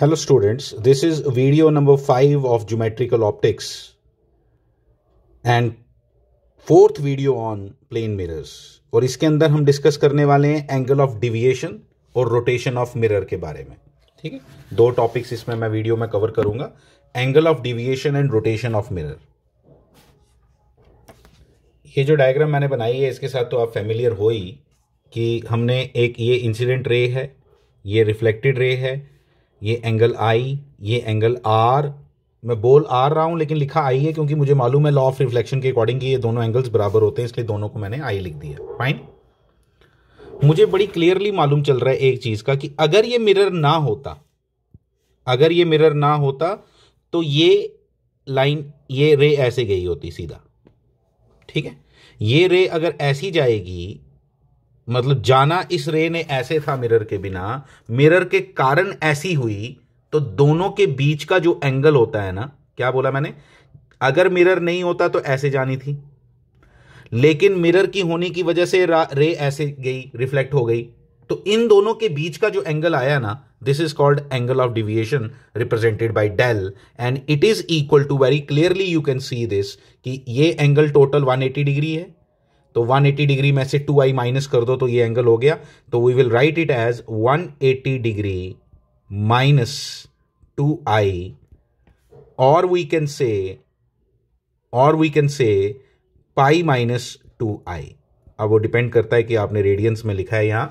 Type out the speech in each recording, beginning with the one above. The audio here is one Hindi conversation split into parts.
hello students this is video number five of geometrical optics and fourth video on plane mirrors और इसके अंदर हम डिस्कस करने वाले हैं एंगल ऑफ डिविएशन और रोटेशन ऑफ मिरर के बारे में ठीक है दो टॉपिक्स इसमें मैं वीडियो में कवर करूंगा angle of deviation and rotation of mirror ये जो डायग्राम मैंने बनाई है इसके साथ तो आप फेमिलियर हो ही कि हमने एक ये इंसिडेंट रे है ये रिफ्लेक्टेड रे है ये एंगल आई ये एंगल आर मैं बोल आ रहा हूं लेकिन लिखा आई है क्योंकि मुझे मालूम है लॉ ऑफ रिफ्लेक्शन के अकॉर्डिंग ये दोनों एंगल्स बराबर होते हैं इसलिए दोनों को मैंने आई लिख दिया फाइन मुझे बड़ी क्लियरली मालूम चल रहा है एक चीज़ का कि अगर ये मिरर ना होता अगर ये मिरर ना होता तो ये लाइन ये रे ऐसे गई होती सीधा ठीक है ये रे अगर ऐसी जाएगी मतलब जाना इस रे ने ऐसे था मिरर के बिना मिरर के कारण ऐसी हुई तो दोनों के बीच का जो एंगल होता है ना क्या बोला मैंने अगर मिरर नहीं होता तो ऐसे जानी थी लेकिन मिरर की होने की वजह से रे ऐसे गई रिफ्लेक्ट हो गई तो इन दोनों के बीच का जो एंगल आया ना this is called angle of deviation represented by del and it is equal to very clearly you can see this कि ये एंगल टोटल 180 डिग्री है तो 180 डिग्री में से 2i माइनस कर दो तो ये एंगल हो गया तो we will write it as 180 degree minus 2i और वी कैन से और we can say pi minus two आई अब वो डिपेंड करता है कि आपने रेडियंस में लिखा है यहां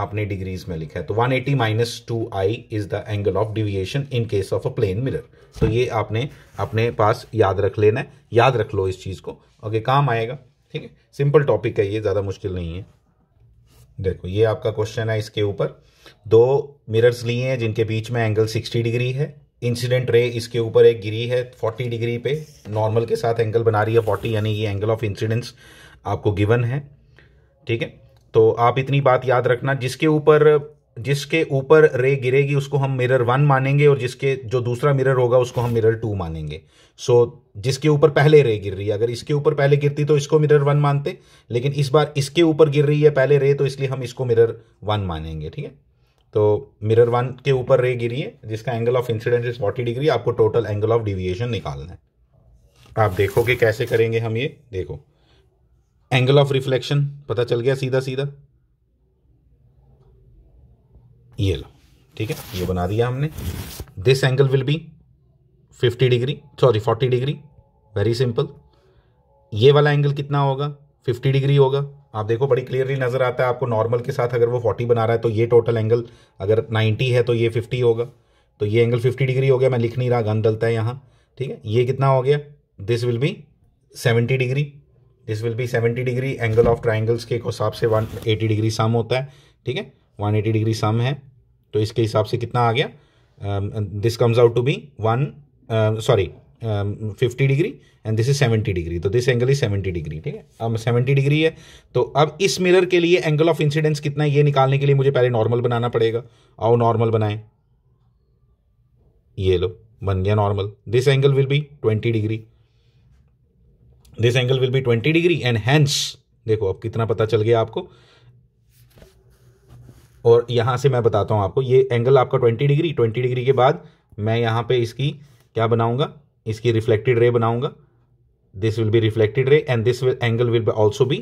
आपने डिग्रीज में लिखा है तो 180 eighty minus two I is the angle of deviation in case of a plane mirror तो ये आपने अपने पास याद रख लेना है याद रख लो इस चीज को ओके काम आएगा ठीक है सिंपल टॉपिक है ये ज़्यादा मुश्किल नहीं है देखो ये आपका क्वेश्चन है इसके ऊपर दो मिरर्स लिए हैं जिनके बीच में एंगल 60 डिग्री है इंसिडेंट रे इसके ऊपर एक गिरी है 40 डिग्री पे नॉर्मल के साथ एंगल बना रही है 40 यानी ये एंगल ऑफ इंसिडेंस आपको गिवन है ठीक है तो आप इतनी बात याद रखना जिसके ऊपर जिसके ऊपर रे गिरेगी उसको हम मिरर वन मानेंगे और जिसके जो दूसरा मिरर होगा उसको हम मिरर टू मानेंगे सो so, जिसके ऊपर पहले रे गिर रही है अगर इसके ऊपर पहले गिरती तो इसको मिरर वन मानते लेकिन इस बार इसके ऊपर गिर रही है पहले रे तो इसलिए हम इसको मिरर वन मानेंगे ठीक है तो मिरर वन के ऊपर रे गिरी है जिसका angle of incident is forty degree आपको टोटल एंगल ऑफ डिविएशन निकालना है आप देखोगे कैसे करेंगे हम ये देखो एंगल ऑफ रिफ्लेक्शन पता चल गया सीधा सीधा ये लो ठीक है ये बना दिया हमने this angle will be 50 degree sorry 40 degree very simple ये वाला एंगल कितना होगा 50 डिग्री होगा आप देखो बड़ी क्लियरली नज़र आता है आपको नॉर्मल के साथ अगर वो 40 बना रहा है तो ये टोटल एंगल अगर 90 है तो ये 50 होगा तो ये एंगल 50 डिग्री हो गया मैं लिख नहीं रहा गन डलता है यहाँ ठीक है ये कितना हो गया this will be 70 degree this will be 70 degree angle of triangles के हिसाब से 180 डिग्री सम होता है ठीक है 180 डिग्री सम है तो इसके हिसाब से कितना आ गया this comes out to be one sorry fifty degree and this is seventy degree तो this angle is seventy degree ठीक है अब सेवेंटी डिग्री है तो अब इस मिरर के लिए एंगल ऑफ इंसिडेंस कितना है ये निकालने के लिए मुझे पहले नॉर्मल बनाना पड़ेगा आओ नॉर्मल बनाएं ये लो बन गया normal this angle will be twenty degree this angle will be twenty degree and hence देखो अब कितना पता चल गया आपको और यहाँ से मैं बताता हूँ आपको ये एंगल आपका ट्वेंटी डिग्री ट्वेंटी डिग्री के बाद मैं यहाँ पे इसकी क्या बनाऊँगा इसकी रिफ्लेक्टेड रे बनाऊँगा this will be reflected ray and this will angle will also be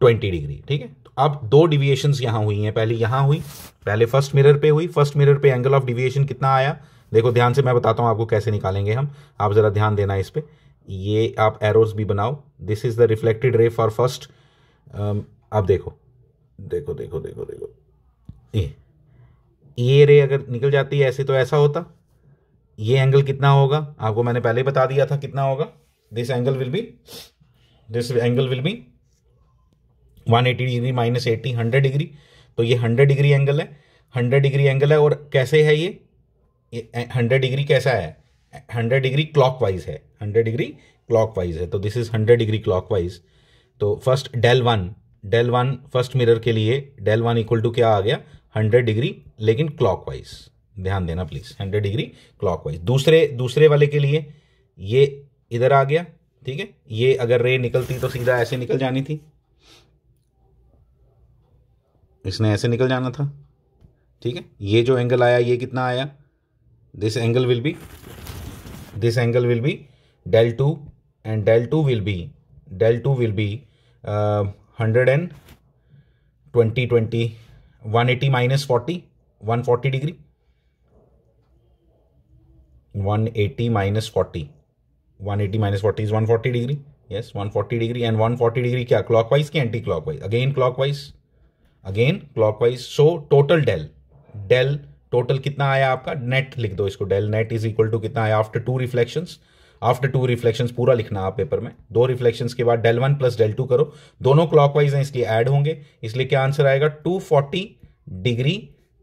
twenty degree ठीक है तो अब दो डिविएशन यहाँ हुई हैं पहले यहाँ हुई पहले फर्स्ट मिरर पे हुई फर्स्ट मिरर पे एंगल ऑफ डिविएशन कितना आया देखो ध्यान से मैं बताता हूँ आपको कैसे निकालेंगे हम आप ज़रा ध्यान देना इस पर ये आप एरोज भी बनाओ this is the reflected ray for first अब देखो देखो देखो देखो देखो ये ये रे अगर निकल जाती है ऐसे तो ऐसा होता ये एंगल कितना होगा आपको मैंने पहले बता दिया था कितना होगा this angle will be this angle will be 180 degree minus eighty hundred degree तो ये हंड्रेड डिग्री एंगल है हंड्रेड डिग्री एंगल है और कैसे है ये हंड्रेड डिग्री कैसा है हंड्रेड डिग्री क्लॉक वाइज है हंड्रेड डिग्री क्लॉक वाइज है तो this is hundred degree clockwise तो first del one del one first mirror के लिए डेल वन इक्वल टू क्या आ गया हंड्रेड डिग्री लेकिन क्लॉकवाइज ध्यान देना प्लीज हंड्रेड डिग्री क्लॉकवाइज दूसरे दूसरे वाले के लिए ये इधर आ गया ठीक है ये अगर रे निकलती तो सीधा ऐसे निकल जानी थी इसने ऐसे निकल जाना था ठीक है ये जो एंगल आया ये कितना आया this angle will be this angle will be del two and del two will be del two will be hundred and twenty twenty one eighty minus forty one forty degree one eighty minus forty one eighty minus forty is one forty degree yes one forty degree and one forty degree क्या क्लॉकवाइज की anti clockwise again clockwise again clockwise so total del del total कितना आया आपका नेट लिख दो इसको del net is equal to कितना आया after two reflections after two reflection पूरा लिखना आप पेपर में दो रिफ्लेक्शन के बाद del one plus del two करो दोनों क्लॉकवाइज हैं इसलिए ऐड होंगे इसलिए क्या आंसर आएगा 240 डिग्री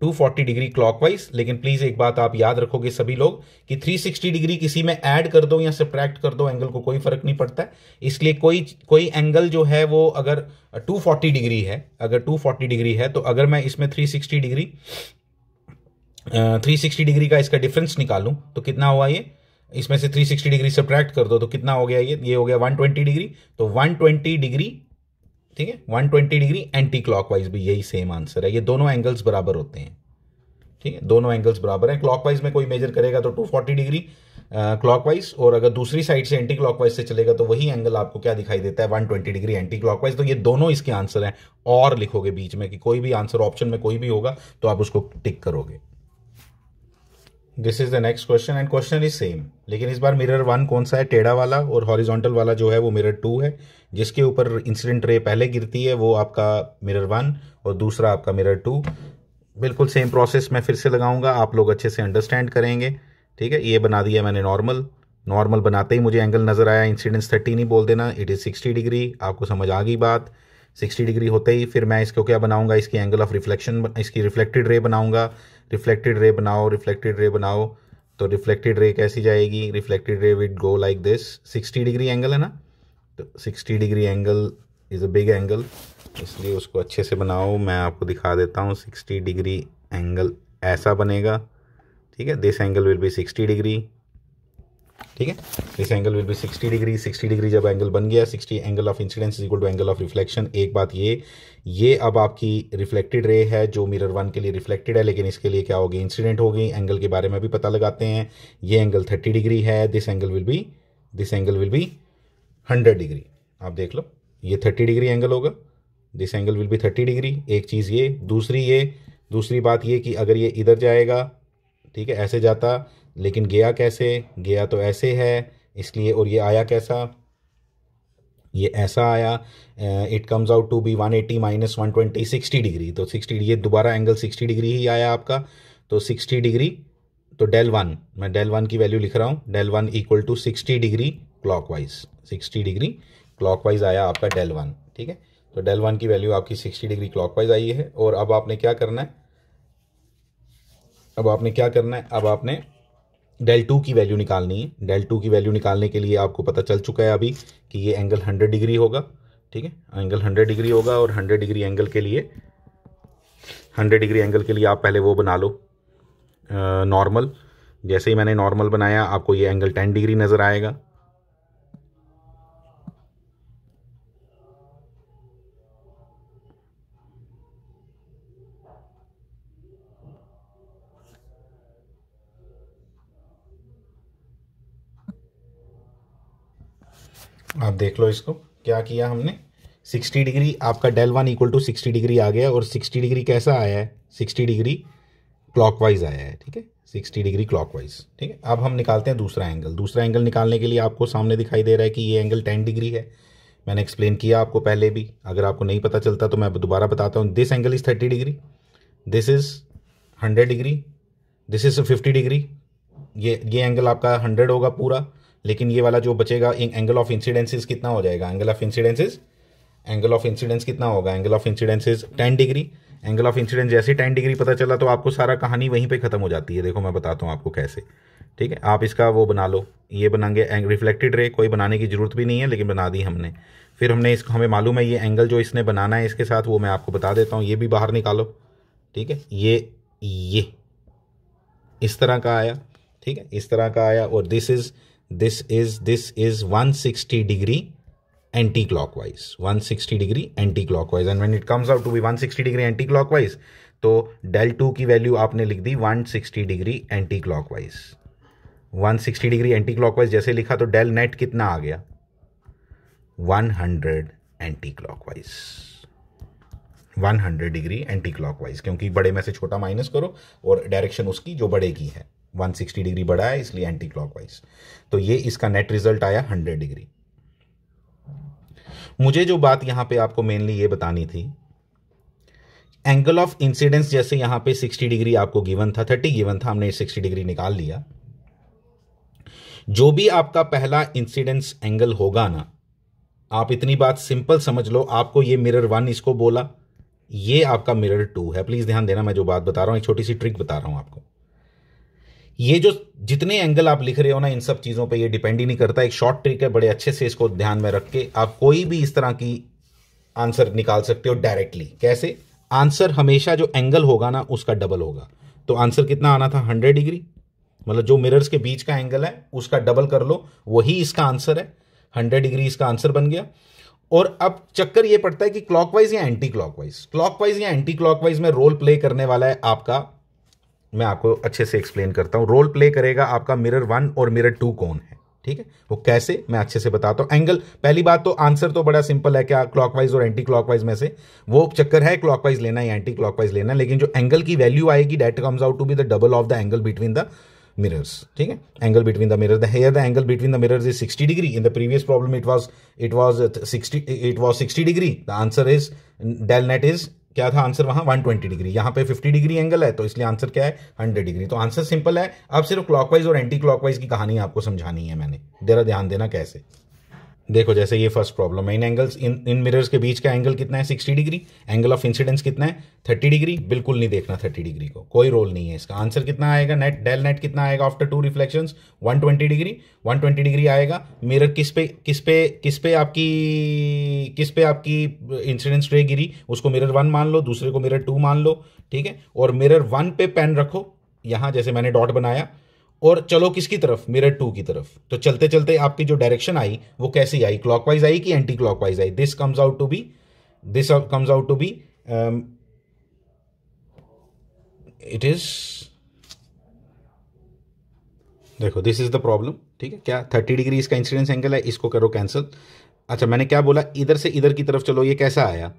240 डिग्री क्लॉकवाइज लेकिन प्लीज एक बात आप याद रखोगे सभी लोग कि 360 डिग्री किसी में ऐड कर दो या सब्ट्रैक्ट कर दो एंगल को कोई फर्क नहीं पड़ता है इसलिए कोई कोई एंगल जो है वो अगर 240 डिग्री है अगर 240 डिग्री है तो अगर मैं इसमें 360 डिग्री थ्री 360 डिग्री का इसका डिफरेंस निकालूं तो कितना हुआ ये इसमें से 360 डिग्री सब्ट्रैक्ट कर दो तो कितना हो गया ये ये हो गया 120 डिग्री तो 120 डिग्री ठीक है 120 डिग्री एंटी क्लॉकवाइज भी यही सेम आंसर है ये दोनों एंगल्स बराबर होते हैं ठीक है दोनों एंगल्स बराबर हैं क्लॉकवाइज में कोई मेजर करेगा तो 240 डिग्री क्लॉकवाइज और अगर दूसरी साइड से एंटी क्लॉकवाइज से चलेगा तो वही एंगल आपको क्या दिखाई देता है 120 डिग्री एंटी क्लॉकवाइज तो ये दोनों इसके आंसर हैं और लिखोगे बीच में कि कोई भी आंसर ऑप्शन में कोई भी होगा तो आप उसको टिक करोगे this is the next question and question is same लेकिन इस बार मिरर वन कौन सा है टेढ़ा वाला और हॉरिजॉन्टल वाला जो है वो मिरर टू है जिसके ऊपर इंसिडेंट रे पहले गिरती है वो आपका मिरर वन और दूसरा आपका मिरर टू बिल्कुल सेम प्रोसेस मैं फिर से लगाऊंगा आप लोग अच्छे से अंडरस्टैंड करेंगे ठीक है ये बना दिया मैंने नॉर्मल नॉर्मल बनाते ही मुझे एंगल नज़र आया इंसिडेंस थर्टी नहीं बोल देना इट इज़ सिक्सटी डिग्री आपको समझ आ गई बात सिक्सटी डिग्री होते ही फिर मैं इसको क्या बनाऊंगा इसकी एंगल ऑफ रिफ्लेक्शन इसकी रिफ्लेक्टेड रे बनाऊंगा रिफ्लेक्टेड रे बनाओ रिफ्लेक्टेड रे बनाओ तो रिफ्लेक्टेड रे कैसी जाएगी reflected ray will go like this sixty degree angle है ना तो sixty degree angle is a big angle इसलिए उसको अच्छे से बनाओ मैं आपको दिखा देता हूँ सिक्सटी डिग्री एंगल ऐसा बनेगा ठीक है this angle will be sixty degree ठीक है this angle will be 60 degree 60 degree जब एंगल बन गया 60 angle of incidence is equal to angle of reflection एक बात ये ये अब आपकी रिफ्लेक्टेड रे है जो मिरर वन के लिए रिफ्लेक्टेड है लेकिन इसके लिए क्या होगी इंसिडेंट होगी एंगल के बारे में भी पता लगाते हैं ये एंगल थर्टी डिग्री है this angle will be this angle will be hundred degree आप देख लो ये थर्टी डिग्री एंगल होगा this angle will be thirty degree एक चीज़ ये दूसरी ये दूसरी बात ये कि अगर ये इधर जाएगा ठीक है ऐसे जाता लेकिन गया कैसे गया तो ऐसे है इसलिए और ये आया कैसा ये ऐसा आया it comes out to be 180 eighty minus one twenty sixty degree तो 60 ये दोबारा एंगल 60 डिग्री ही आया आपका तो 60 डिग्री तो डेल वन मैं डेल वन की वैल्यू लिख रहा हूँ del one equal to sixty degree clockwise degree clock आया आपका डेल वन ठीक है तो डेल वन की वैल्यू आपकी 60 डिग्री क्लॉक आई है और अब आपने क्या करना है अब आपने क्या करना है अब आपने डेल टू की वैल्यू निकालनी है डेल टू की वैल्यू निकालने के लिए आपको पता चल चुका है अभी कि ये एंगल हंड्रेड डिग्री होगा ठीक है एंगल हंड्रेड डिग्री होगा और हंड्रेड डिग्री एंगल के लिए हंड्रेड डिग्री एंगल के लिए आप पहले वो बना लो नॉर्मल जैसे ही मैंने नॉर्मल बनाया आपको ये एंगल टेन डिग्री नज़र आएगा आप देख लो इसको क्या किया हमने 60 डिग्री आपका del one equal to 60 degree आ गया और 60 डिग्री कैसा आया है 60 डिग्री क्लॉकवाइज आया है ठीक है 60 डिग्री क्लॉकवाइज ठीक है अब हम निकालते हैं दूसरा एंगल दूसरा एंगल निकालने के लिए आपको सामने दिखाई दे रहा है कि ये एंगल 10 डिग्री है मैंने एक्सप्लेन किया आपको पहले भी अगर आपको नहीं पता चलता तो मैं दोबारा बताता हूँ this angle is thirty degree this is hundred degree this is fifty degree ये ये एंगल आपका हंड्रेड होगा पूरा लेकिन ये वाला जो बचेगा एंगल ऑफ इंसिडेंसिस कितना हो जाएगा angle of incidences angle of incidence कितना होगा angle of incidences ten degree angle of incidence जैसे टेन डिग्री पता चला तो आपको सारा कहानी वहीं पे ख़त्म हो जाती है देखो मैं बताता हूँ आपको कैसे ठीक है आप इसका वो बना लो ये बनाएंगे रिफ्लेक्टेड रे कोई बनाने की ज़रूरत भी नहीं है लेकिन बना दी हमने फिर हमने इसको हमें मालूम है ये एंगल जो इसने बनाना है इसके साथ वो मैं आपको बता देता हूँ ये भी बाहर निकालो ठीक है ये ये इस तरह का आया ठीक है इस तरह का आया और this is this is this is 160 degree anti-clockwise 160 degree anti-clockwise and when it comes out to be 160 degree anti-clockwise तो डेल टू की वैल्यू आपने लिख दी 160 degree anti clockwise 160 degree anti clockwise जैसे लिखा तो डेल नेट कितना आ गया 100 anti clockwise 100 degree anti clockwise क्योंकि बड़े में से छोटा माइनस करो और डायरेक्शन उसकी जो बड़े की है 160 डिग्री बढ़ाया इसलिए एंटी क्लॉकवाइज तो ये इसका नेट रिजल्ट आया 100 डिग्री मुझे जो बात यहां पे आपको मेनली ये बतानी थी एंगल ऑफ इंसिडेंस जैसे यहां पे 60 डिग्री आपको गिवन था 30 गिवन था हमने 60 डिग्री निकाल लिया जो भी आपका पहला इंसिडेंस एंगल होगा ना आप इतनी बात सिंपल समझ लो आपको ये मिरर वन इसको बोला ये आपका मिरर टू है प्लीज़ ध्यान देना मैं जो बात बता रहा हूं एक छोटी सी ट्रिक बता रहा हूं आपको ये जो जितने एंगल आप लिख रहे हो ना इन सब चीज़ों पे ये डिपेंड ही नहीं करता एक शॉर्ट ट्रिक है बड़े अच्छे से इसको ध्यान में रख के आप कोई भी इस तरह की आंसर निकाल सकते हो डायरेक्टली कैसे आंसर हमेशा जो एंगल होगा ना उसका डबल होगा तो आंसर कितना आना था हंड्रेड डिग्री मतलब जो मिरर्स के बीच का एंगल है उसका डबल कर लो वही इसका आंसर है हंड्रेड डिग्री इसका आंसर बन गया और अब चक्कर ये पड़ता है कि क्लॉकवाइज या एंटी क्लॉकवाइज क्लॉकवाइज या एंटी क्लॉकवाइज में रोल प्ले करने वाला है आपका मैं आपको अच्छे से एक्सप्लेन करता हूँ रोल प्ले करेगा आपका मिरर वन और मिरर टू कौन है ठीक है वो कैसे मैं अच्छे से बताता हूँ एंगल पहली बात तो आंसर तो बड़ा सिंपल है क्या क्लॉकवाइज और एंटी क्लॉकवाइज में से वो चक्कर है क्लॉकवाइज लेना है एंटी क्लॉकवाइज लेना है लेकिन जो एंगल की वैल्यू आएगी that comes out to be the double of the angle between the mirrors ठीक है angle between the mirror the here the angle between the mirrors is 60 degree in the previous problem it was it was 60 it was 60 degree the answer is del net is क्या था आंसर वहां वन ट्वेंटी डिग्री यहां पे फिफ्टी डिग्री एंगल है तो इसलिए आंसर क्या है हंड्रेड डिग्री तो आंसर सिंपल है अब सिर्फ क्लॉकवाइज और एंटी क्लॉकवाइज की कहानी आपको समझानी है मैंने जरा ध्यान देना कैसे देखो जैसे ये फर्स्ट प्रॉब्लम है इन एंगल्स इन इन मिरर्स के बीच का एंगल कितना है sixty degree angle of incidence कितना है थर्टी डिग्री बिल्कुल नहीं देखना थर्टी डिग्री को कोई रोल नहीं है इसका आंसर कितना आएगा नेट डेल नेट कितना आएगा after two reflection one twenty degree one twenty degree आएगा मिरर किस पे किस पे किस पे आपकी किस पे आपकी इंसिडेंस रे गिरी उसको मिरर वन मान लो दूसरे को मिरर टू मान लो ठीक है और मिरर वन पे पेन रखो यहाँ जैसे मैंने डॉट बनाया और चलो किसकी तरफ मिरर टू की तरफ तो चलते चलते आपकी जो डायरेक्शन आई वो कैसी आई क्लॉकवाइज आई कि एंटी क्लॉकवाइज आई this comes out to be this comes out to be it is देखो दिस इज द प्रॉब्लम ठीक है क्या थर्टी डिग्री इसका इंसिडेंस एंगल है इसको करो कैंसिल अच्छा मैंने क्या बोला इधर से इधर की तरफ चलो ये कैसा आया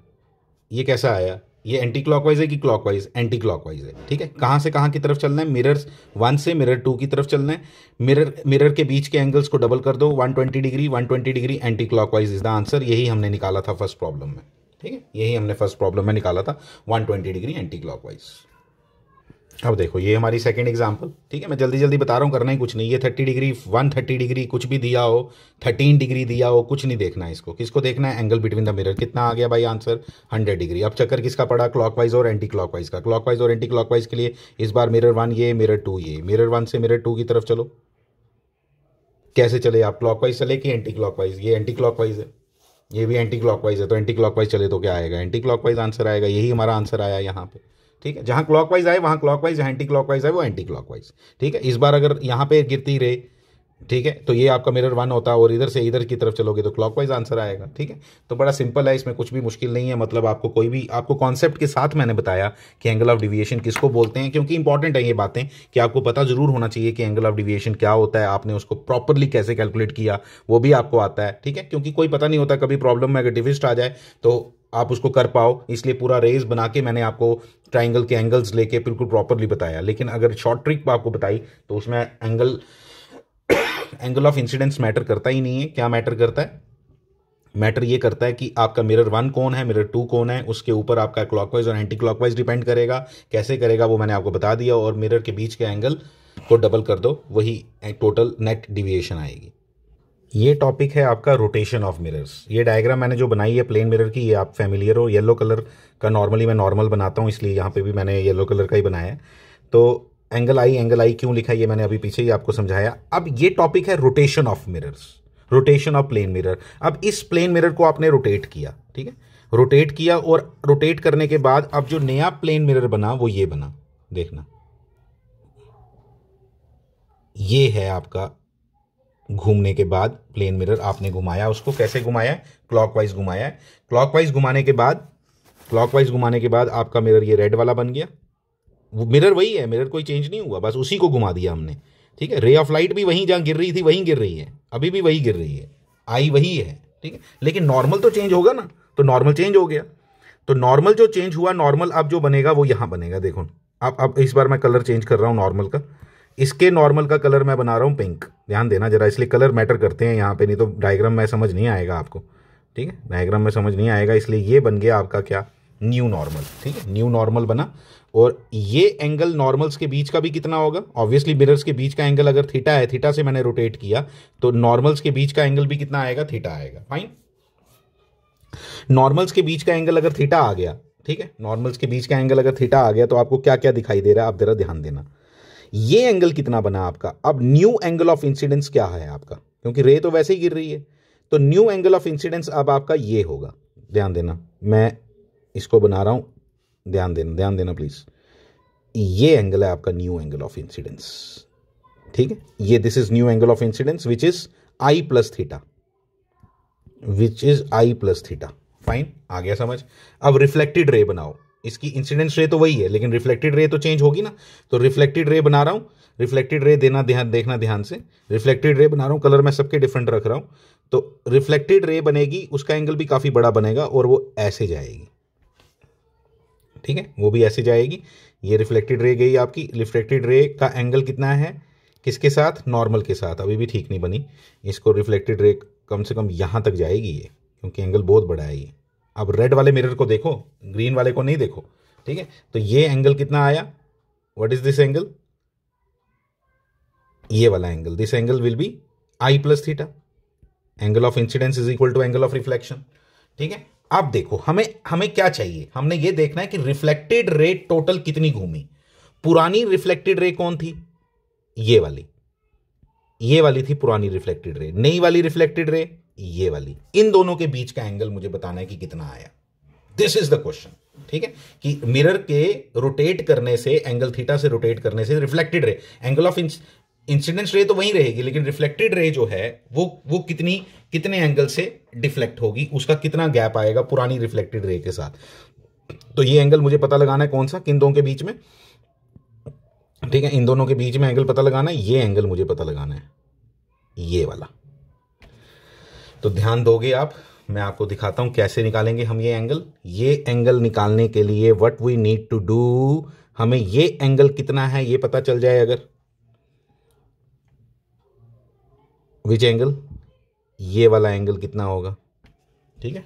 ये कैसा आया ये एंटी क्लॉकवाइज है कि क्लॉकवाइज एंटी क्लॉकवाइज है ठीक है कहाँ से कहाँ की तरफ चलना है मिरर वन से मिरर टू की तरफ चलना है मिरर मिरर के बीच के एंगल्स को डबल कर दो 120 degree 120 degree anti clockwise is the answer यही हमने निकाला था फर्स्ट प्रॉब्लम में ठीक है यही हमने फर्स्ट प्रॉब्लम में निकाला था 120 डिग्री एंटी क्लॉकवाइज अब देखो ये हमारी सेकंड एग्जांपल ठीक है मैं जल्दी जल्दी बता रहा हूँ करना ही कुछ नहीं ये thirty degree one thirty degree कुछ भी दिया हो थर्टीन डिग्री दिया हो कुछ नहीं देखना है इसको किसको देखना है एंगल बिटवीन द मिरर कितना आ गया भाई आंसर हंड्रेड डिग्री अब चक्कर किसका पड़ा क्लॉकवाइज और एंटी क्लॉकवाइज का क्लॉकवाइज और एंटी क्लॉकवाइज के लिए इस बार मिरर वन ये मिरर टू ये मिरर वन से मिरर टू की तरफ चलो कैसे चले आप क्लॉकवाइज चले कि एंटी क्लॉकवाइज ये एंटी क्लॉकवाइज है ये भी एंटी क्लॉकवाइज है तो एंटी क्लॉकवाइज चले तो क्या आएगा एंटी क्लॉकवाइज आंसर आएगा यही हमारा आंसर आया यहाँ पे ठीक है जहां क्लॉकवाइज आए वहां क्लॉकवाइज जहां एंटी क्लॉकवाइज आए वो एंटी क्लॉकवाइज ठीक है इस बार अगर यहाँ पे गिरती रहे ठीक है तो ये आपका मिरर वन होता है और इधर से इधर की तरफ चलोगे तो क्लॉकवाइज आंसर आएगा ठीक है तो बड़ा सिंपल है इसमें कुछ भी मुश्किल नहीं है मतलब आपको कोई भी आपको कॉन्सेप्ट के साथ मैंने बताया कि एंगल ऑफ डिविएशन किसको बोलते हैं क्योंकि इंपॉर्टेंट है ये बातें कि आपको पता जरूर होना चाहिए कि एंगल ऑफ डिविएशन क्या होता है आपने उसको प्रॉपरली कैसे कैलकुलेट किया वो भी आपको आता है ठीक है क्योंकि कोई पता नहीं होता कभी प्रॉब्लम में अगर डिविस्ट आ जाए तो आप उसको कर पाओ इसलिए पूरा रेज बना के मैंने आपको ट्राइंगल के एंगल्स लेके बिल्कुल प्रॉपरली बताया लेकिन अगर शॉर्ट ट्रिक आपको बताई तो उसमें angle angle of incidence matter करता ही नहीं है क्या मैटर करता है मैटर ये करता है कि आपका मिरर वन कौन है मिरर टू कौन है उसके ऊपर आपका क्लॉकवाइज और एंटी क्लॉकवाइज डिपेंड करेगा कैसे करेगा वो मैंने आपको बता दिया और मिरर के बीच के एंगल को डबल कर दो वही टोटल नेट डिविएशन आएगी ये टॉपिक है आपका रोटेशन ऑफ मिरर्स ये डायग्राम मैंने जो बनाई है प्लेन मिरर की ये आप फेमिलियर हो येलो कलर का नॉर्मली मैं नॉर्मल बनाता हूँ इसलिए यहाँ पे भी मैंने येलो कलर का ही बनाया है तो एंगल आई एंगल आई क्यों लिखा ये मैंने अभी पीछे ही आपको समझाया अब ये टॉपिक है rotation of mirrors rotation of plane mirror अब इस प्लेन मिरर को आपने रोटेट किया ठीक है रोटेट किया और रोटेट करने के बाद अब जो नया प्लेन मिरर बना वो ये बना देखना ये है आपका घूमने के बाद प्लेन मिरर आपने घुमाया उसको कैसे घुमाया है क्लॉकवाइज घुमाया है क्लॉकवाइज घुमाने के बाद क्लॉकवाइज घुमाने के बाद आपका मिरर ये रेड वाला बन गया वो मिरर वही है मिरर कोई चेंज नहीं हुआ बस उसी को घुमा दिया हमने ठीक है रे ऑफ लाइट भी वहीं जहाँ गिर रही थी वहीं गिर रही है अभी भी वही गिर रही है आई वही है ठीक है लेकिन नॉर्मल तो चेंज होगा ना तो नॉर्मल चेंज हो गया तो नॉर्मल जो चेंज हुआ नॉर्मल अब जो बनेगा वो यहाँ बनेगा देखो अब अब इस बार मैं कलर चेंज कर रहा हूँ नॉर्मल का इसके नॉर्मल का कलर मैं बना रहा हूँ पिंक ध्यान देना जरा इसलिए कलर मैटर करते हैं यहाँ पे नहीं तो डायग्राम में समझ नहीं आएगा आपको ठीक है डायग्राम में समझ नहीं आएगा इसलिए ये बन गया आपका क्या न्यू नॉर्मल ठीक है न्यू नॉर्मल बना और ये एंगल नॉर्मल्स के बीच का भी कितना होगा ऑब्वियसली मिरर्स के बीच का एंगल अगर थीटा है थीटा से मैंने रोटेट किया तो नॉर्मल्स के बीच का एंगल भी कितना आएगा थीटा आएगा फाइन नॉर्मल्स के बीच का एंगल अगर थीटा आ गया ठीक है नॉर्मल्स के बीच का एंगल अगर थीटा आ गया तो आपको क्या क्या दिखाई दे रहा है आप जरा ध्यान देना ये एंगल कितना बना आपका अब न्यू एंगल ऑफ इंसिडेंस क्या है आपका क्योंकि रे तो वैसे ही गिर रही है तो न्यू एंगल ऑफ इंसिडेंस अब आपका ये होगा ध्यान देना मैं इसको बना रहा हूं ध्यान देना ध्यान देना प्लीज़ ये एंगल है आपका न्यू एंगल ऑफ इंसिडेंस ठीक है ये this is new angle of incidence which is I plus theta which is I plus theta fine आ गया समझ अब रिफ्लेक्टेड रे बनाओ इसकी इंसिडेंस रे तो वही है लेकिन रिफ्लेक्टेड रे तो चेंज होगी ना तो रिफ्लेक्टेड रे बना रहा हूँ रिफ्लेक्टेड रे देना ध्यान देखना ध्यान से रिफ्लेक्टेड रे बना रहा हूँ कलर मैं सबके डिफरेंट रख रहा हूँ तो रिफ्लेक्टेड रे बनेगी उसका एंगल भी काफ़ी बड़ा बनेगा और वो ऐसे जाएगी ठीक है वो भी ऐसे जाएगी ये रिफ्लेक्टेड रे गई आपकी रिफ्लेक्टेड रे का एंगल कितना है किसके साथ नॉर्मल के साथ अभी भी ठीक नहीं बनी इसको रिफ्लेक्टेड रे कम से कम यहाँ तक जाएगी ये क्योंकि एंगल बहुत बड़ा है ये अब रेड वाले मिरर को देखो ग्रीन वाले को नहीं देखो ठीक है तो ये एंगल कितना आया वट इज दिस एंगल ये वाला angle this angle will be I plus theta angle of incidence is equal to angle of reflection ठीक है अब देखो हमें हमें क्या चाहिए हमने ये देखना है कि रिफ्लेक्टेड रे टोटल कितनी घूमी पुरानी रिफ्लेक्टेड रे कौन थी ये वाली ये वाली थी पुरानी रिफ्लेक्टेड रे नई वाली रिफ्लेक्टेड रे ये वाली इन दोनों के बीच का एंगल मुझे बताना है कि कितना आया दिस इज द क्वेश्चन ठीक है कि मिरर के रोटेट करने से एंगल थीटा से रोटेट करने से reflected ray angle of incidence रे तो वही रहेगी लेकिन रिफ्लेक्टेड रे जो है वो वो कितनी कितने एंगल से डिफ्लेक्ट होगी उसका कितना गैप आएगा पुरानी रिफ्लेक्टेड रे के साथ तो ये एंगल मुझे पता लगाना है कौन सा किन दोनों के बीच में ठीक है इन दोनों के बीच में एंगल पता लगाना है ये एंगल मुझे पता लगाना है ये वाला तो ध्यान दोगे आप मैं आपको दिखाता हूं कैसे निकालेंगे हम ये एंगल ये एंगल निकालने के लिए what we need to do हमें ये एंगल कितना है ये पता चल जाए अगर विच एंगल ये वाला एंगल कितना होगा ठीक है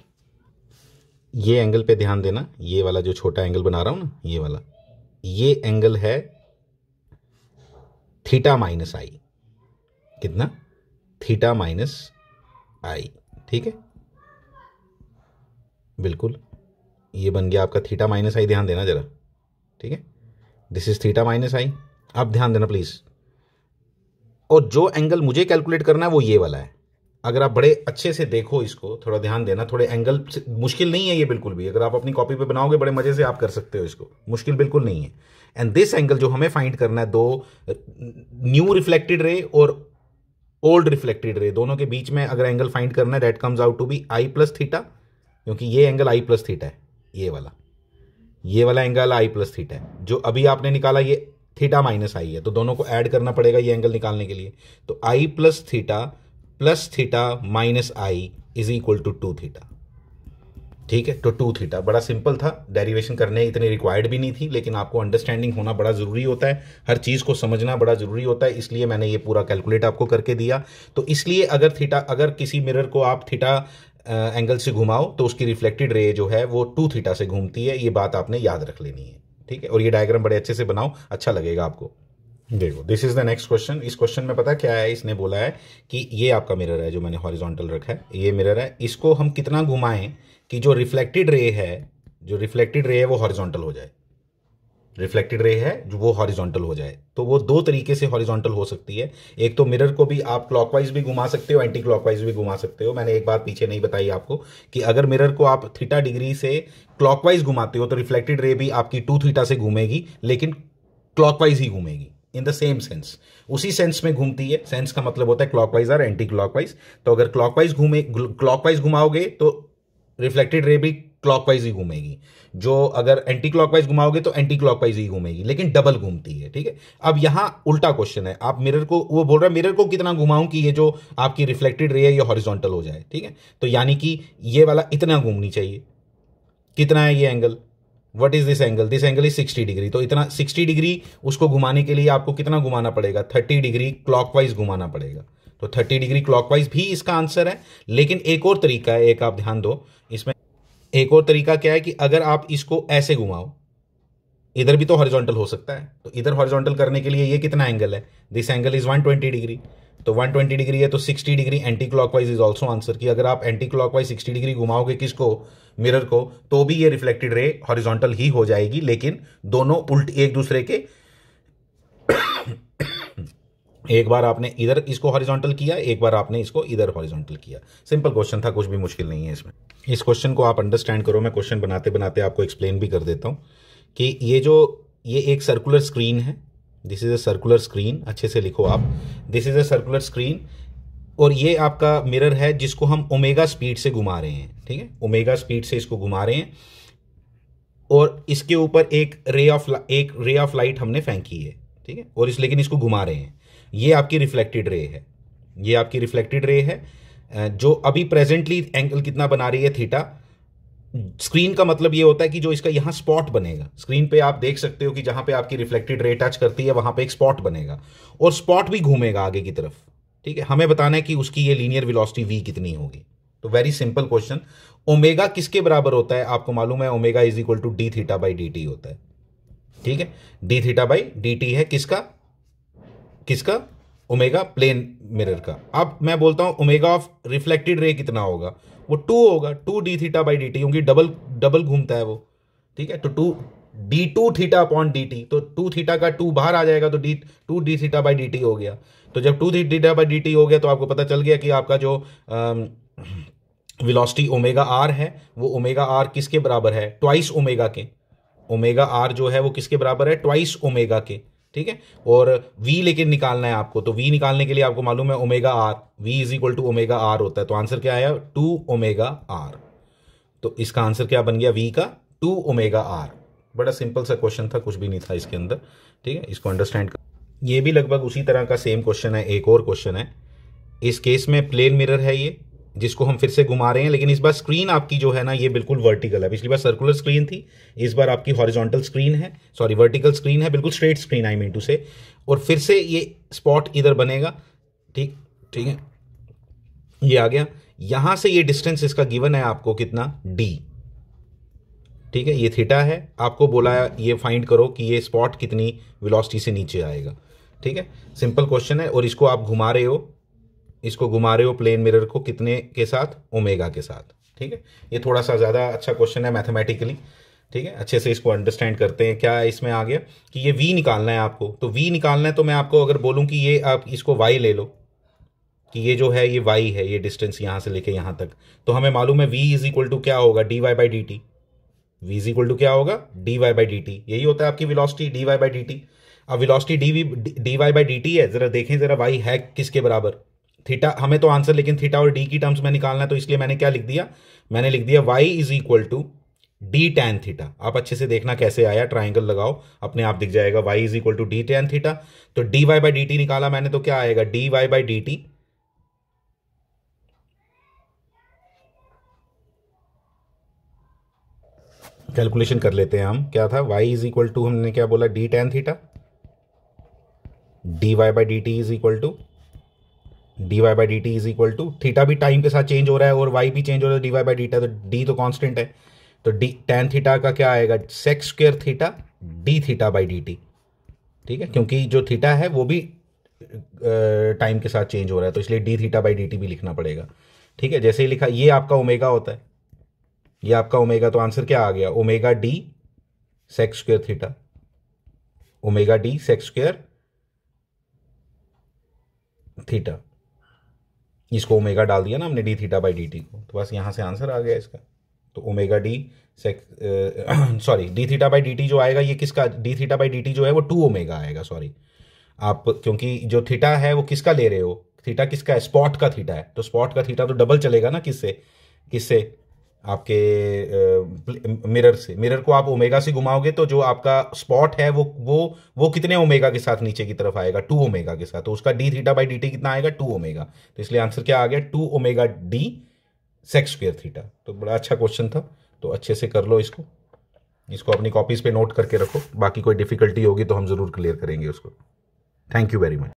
ये एंगल पे ध्यान देना ये वाला जो छोटा एंगल बना रहा हूं ना ये वाला ये एंगल है थीटा माइनस आई कितना थीटा माइनस आई ठीक है बिल्कुल ये बन गया आपका थीटा माइनस आई ध्यान देना ज़रा ठीक है this is theta minus i आप ध्यान देना प्लीज़ और जो एंगल मुझे कैलकुलेट करना है वो ये वाला है अगर आप बड़े अच्छे से देखो इसको थोड़ा ध्यान देना थोड़े एंगल मुश्किल नहीं है ये बिल्कुल भी अगर आप अपनी कॉपी पे बनाओगे बड़े मजे से आप कर सकते हो इसको मुश्किल बिल्कुल नहीं है एंड दिस एंगल जो हमें फाइंड करना है दो न्यू रिफ्लेक्टेड रे और ओल्ड रिफ्लेक्टेड रे दोनों के बीच में अगर एंगल फाइंड करना है that comes out to be I plus theta क्योंकि ये एंगल आई प्लस थीटा है ये वाला ये वाला एंगल आई प्लस थीटा है जो अभी आपने निकाला ये थीटा माइनस आई है तो दोनों को ऐड करना पड़ेगा ये एंगल निकालने के लिए तो i plus theta plus theta minus i is equal to two theta ठीक है तो टू थीटा बड़ा सिंपल था डेरिवेशन करने इतनी रिक्वायर्ड भी नहीं थी लेकिन आपको अंडरस्टैंडिंग होना बड़ा ज़रूरी होता है हर चीज़ को समझना बड़ा ज़रूरी होता है इसलिए मैंने ये पूरा कैलकुलेट आपको करके दिया तो इसलिए अगर थीटा अगर किसी मिरर को आप थीटा एंगल से घुमाओ तो उसकी रिफ्लेक्टेड रे जो है वो टू थीटा से घूमती है ये बात आपने याद रख लेनी है ठीक है और ये डायग्राम बड़े अच्छे से बनाओ अच्छा लगेगा आपको देखो this is the next question इस क्वेश्चन में पता क्या है इसने बोला है कि ये आपका मिरर है जो मैंने हॉरिजॉन्टल रखा है ये मिरर है इसको हम कितना घुमाएं कि जो रिफ्लेक्टेड रे है जो रिफ्लेक्टेड रे है वो हॉरिजॉन्टल हो जाए रिफ्लेक्टेड रे है जो वो हॉरिजॉन्टल हो जाए तो वो दो तरीके से हॉरिजॉन्टल हो सकती है एक तो मिरर को भी आप क्लॉकवाइज भी घुमा सकते हो एंटी क्लॉकवाइज भी घुमा सकते हो मैंने एक बात पीछे नहीं बताई आपको कि अगर मिरर को आप थीटा डिग्री से क्लॉकवाइज घुमाते हो तो रिफ्लेक्टेड रे भी आपकी टू थीटा से घूमेगी लेकिन क्लॉकवाइज ही घूमेगी इन द सेम सेंस उसी सेंस में घूमती है सेंस का मतलब होता है क्लॉकवाइज और एंटी क्लॉकवाइज तो अगर क्लॉकवाइज घूमे क्लॉकवाइज घुमाओगे तो रिफ्लेक्टेड रे भी क्लॉकवाइज ही घूमेगी जो अगर एंटी क्लॉकवाइज घुमाओगे तो एंटी क्लॉकवाइज ही घूमेगी लेकिन डबल घूमती है ठीक है अब यहां उल्टा क्वेश्चन है आप मिरर को वो बोल रहा है मिरर को कितना घुमाऊं कि ये जो आपकी रिफ्लेक्टेड रे है ये हॉरिजॉन्टल हो जाए ठीक है तो यानी कि ये वाला इतना घूमनी चाहिए कितना है ये angle what is this angle this angle is sixty degree तो इतना सिक्सटी डिग्री उसको घुमाने के लिए आपको कितना घुमाना पड़ेगा थर्टी डिग्री क्लॉकवाइज घुमाना पड़ेगा तो 30 डिग्री क्लॉकवाइज भी इसका आंसर है लेकिन एक और तरीका है एक आप ध्यान दो इसमें एक और तरीका क्या है कि अगर आप इसको ऐसे घुमाओ इधर भी तो हॉरिजॉन्टल हो सकता है तो इधर हॉरिजॉन्टल करने के लिए ये कितना एंगल है दिस एंगल इज 120 डिग्री तो 120 डिग्री है तो 60 degree anti clockwise is also answer कि अगर आप एंटी क्लॉकवाइज 60 डिग्री घुमाओगे किसको मिरर को तो भी ये रिफ्लेक्टेड रे हॉरिजॉन्टल ही हो जाएगी लेकिन दोनों उल्ट एक दूसरे के एक बार आपने इधर इसको हॉरिजॉन्टल किया एक बार आपने इसको इधर हॉरिजॉन्टल किया सिंपल क्वेश्चन था कुछ भी मुश्किल नहीं है इसमें इस क्वेश्चन को आप अंडरस्टैंड करो मैं क्वेश्चन बनाते बनाते आपको एक्सप्लेन भी कर देता हूँ कि ये जो ये एक सर्कुलर स्क्रीन है this is a circular screen अच्छे से लिखो आप this is a circular screen और ये आपका मिरर है जिसको हम ओमेगा स्पीड से घुमा रहे हैं ठीक है ओमेगा स्पीड से इसको घुमा रहे हैं और इसके ऊपर एक रे ऑफ एक रे ऑफ लाइट हमने फेंकी है ठीक है और इस लेकिन इसको घुमा रहे हैं ये आपकी रिफ्लेक्टेड रे है ये आपकी रिफ्लेक्टेड रे है जो अभी प्रेजेंटली एंगल कितना बना रही है थीटा स्क्रीन का मतलब ये होता है कि जो इसका यहां स्पॉट बनेगा स्क्रीन पे आप देख सकते हो कि जहां पे आपकी रिफ्लेक्टेड रे टच करती है वहां पे एक स्पॉट बनेगा और स्पॉट भी घूमेगा आगे की तरफ ठीक है हमें बताना है कि उसकी ये लीनियर वेलोसिटी वी कितनी होगी तो वेरी सिंपल क्वेश्चन ओमेगा किसके बराबर होता है आपको मालूम है omega is equal to d theta by d t होता है ठीक है d theta by d t है किसका किसका ओमेगा प्लेन मिरर का अब मैं बोलता हूं ओमेगा ऑफ रिफ्लेक्टेड रे कितना होगा वो टू होगा two d theta by d t क्योंकि डबल डबल घूमता है वो ठीक है तो two d two theta upon d t तो टू थीटा का टू बाहर आ जाएगा तो d two d theta by d t हो गया तो जब two theta by d t हो गया तो आपको पता चल गया कि आपका जो विलोसिटी ओमेगा आर है वो ओमेगा आर किसके बराबर है ट्वाइस ओमेगा के ओमेगा आर जो है वो किसके बराबर है ट्वाइस ओमेगा के ठीक है और v लेकिन निकालना है आपको तो v निकालने के लिए आपको मालूम है omega r v is equal to omega r होता है तो आंसर क्या आया टू ओमेगा आर तो इसका आंसर क्या बन गया v का टू ओमेगा आर बड़ा सिंपल सा क्वेश्चन था कुछ भी नहीं था इसके अंदर ठीक है इसको अंडरस्टैंड कर ये भी लगभग उसी तरह का सेम क्वेश्चन है एक और क्वेश्चन है इस केस में प्लेन मिरर है ये जिसको हम फिर से घुमा रहे हैं लेकिन इस बार स्क्रीन आपकी जो है ना ये बिल्कुल वर्टिकल है पिछली बार सर्कुलर स्क्रीन थी इस बार आपकी हॉरिजॉन्टल स्क्रीन है सॉरी वर्टिकल स्क्रीन है बिल्कुल straight screen I mean to say और फिर से ये स्पॉट इधर बनेगा ठीक ठीक है ये आ गया यहां से ये डिस्टेंस इसका गिवन है आपको कितना डी ठीक है ये थीटा है आपको बोला ये फाइंड करो कि ये स्पॉट कितनी वेलोसिटी से नीचे आएगा ठीक है सिंपल क्वेश्चन है और इसको आप घुमा रहे हो इसको घुमा रहे हो प्लेन मिरर को कितने के साथ ओमेगा के साथ ठीक है ये थोड़ा सा ज़्यादा अच्छा क्वेश्चन है मैथमेटिकली ठीक है अच्छे से इसको अंडरस्टैंड करते हैं क्या इसमें आ गया कि ये वी निकालना है आपको तो वी निकालना है तो मैं आपको अगर बोलूँ कि ये आप इसको वाई ले लो कि ये जो है ये वाई है ये डिस्टेंस यहाँ से लेके यहाँ तक तो हमें मालूम है वी इज इक्वल टू क्या होगा d y by d t v is equal to क्या होगा d y by d t यही होता है आपकी velocity d y by d t अब velocity d v d y by d t है ज़रा देखें ज़रा वाई है किसके बराबर थीटा हमें तो आंसर लेकिन थीटा और डी की टर्म्स में निकालना है तो इसलिए मैंने क्या लिख दिया मैंने लिख दिया y is equal to d tan theta आप अच्छे से देखना कैसे आया ट्राइंगल लगाओ अपने आप दिख जाएगा y is equal to d tan theta तो d y by d t निकाला मैंने तो क्या आएगा d y by d t calculation कर लेते हैं हम क्या था वाई इज इक्वल टू हमने क्या बोला d tan theta d y by d t is equal to d y by d t is equal to theta भी टाइम के साथ चेंज हो रहा है और वाई भी चेंज हो रहा है डी वाई बाई डी तो डी तो कॉन्स्टेंट है तो डी टेन थीटा का क्या आएगा sec square theta d theta by d t ठीक है क्योंकि जो थीटा है वो भी टाइम के साथ चेंज हो रहा है तो इसलिए d theta by d t भी लिखना पड़ेगा ठीक है जैसे ही लिखा ये आपका ओमेगा होता है ये आपका ओमेगा तो आंसर क्या आ गया omega d sec square theta omega d sec square theta इसको ओमेगा डाल दिया ना हमने d theta by d t को तो बस यहाँ से आंसर आ गया इसका तो omega d sorry d theta by d t जो आएगा ये किसका d theta by d t जो है वो टू ओमेगा आएगा सॉरी आप क्योंकि जो थीटा है वो किसका ले रहे हो थीटा किसका है स्पॉट का थीटा है तो स्पॉट का थीटा तो डबल चलेगा ना किससे किससे आपके मिरर से मिरर को आप ओमेगा से घुमाओगे तो जो आपका स्पॉट है वो वो वो कितने ओमेगा के साथ नीचे की तरफ आएगा टू ओमेगा के साथ तो उसका d theta by d t कितना आएगा टू ओमेगा तो इसलिए आंसर क्या आ गया two omega d sec square theta तो बड़ा अच्छा क्वेश्चन था तो अच्छे से कर लो इसको इसको अपनी कॉपीज़ पे नोट करके रखो बाकी कोई डिफिकल्टी होगी तो हम ज़रूर क्लियर करेंगे उसको थैंक यू वेरी मच